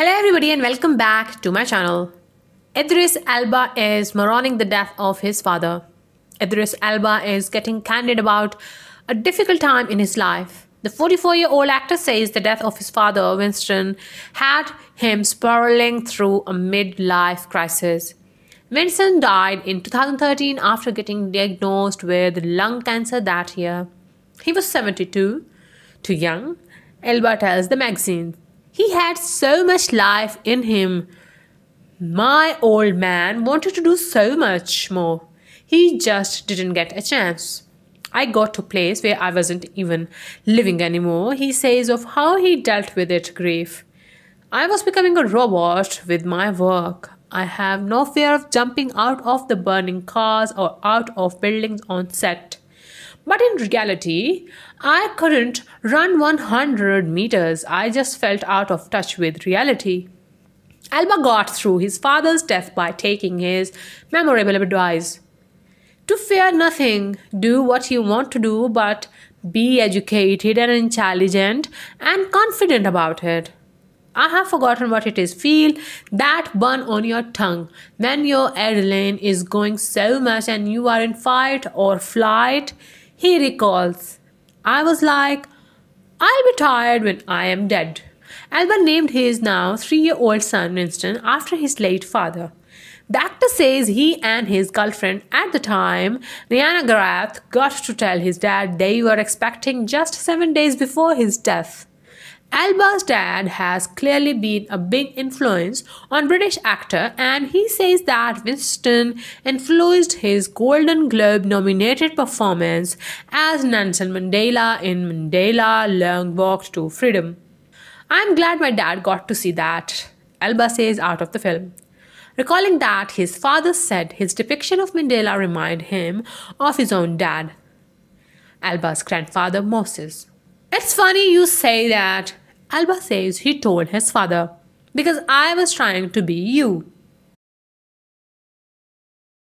Hello everybody and welcome back to my channel. Idris Alba is mourning the death of his father. Idris Alba is getting candid about a difficult time in his life. The 44-year-old actor says the death of his father, Winston, had him spiraling through a midlife crisis. Winston died in 2013 after getting diagnosed with lung cancer that year. He was 72, too young, Alba tells the magazine. He had so much life in him. My old man wanted to do so much more. He just didn't get a chance. I got to a place where I wasn't even living anymore, he says of how he dealt with it grief. I was becoming a robot with my work. I have no fear of jumping out of the burning cars or out of buildings on set. But in reality, I couldn't run 100 meters. I just felt out of touch with reality. Alba got through his father's death by taking his memorable advice to fear nothing, do what you want to do, but be educated and intelligent and confident about it. I have forgotten what it is. Feel that burn on your tongue when your airline is going so much and you are in fight or flight. He recalls, I was like, I'll be tired when I am dead. Alban named his now three year old son Winston after his late father. The actor says he and his girlfriend at the time, Rihanna Garath, got to tell his dad they were expecting just seven days before his death. Alba's dad has clearly been a big influence on British actor and he says that Winston influenced his Golden Globe nominated performance as Nelson Mandela in Mandela Long Walk to Freedom. I'm glad my dad got to see that, Alba says out of the film. Recalling that his father said his depiction of Mandela reminded him of his own dad, Alba's grandfather Moses. It's funny you say that, Alba says he told his father, because I was trying to be you.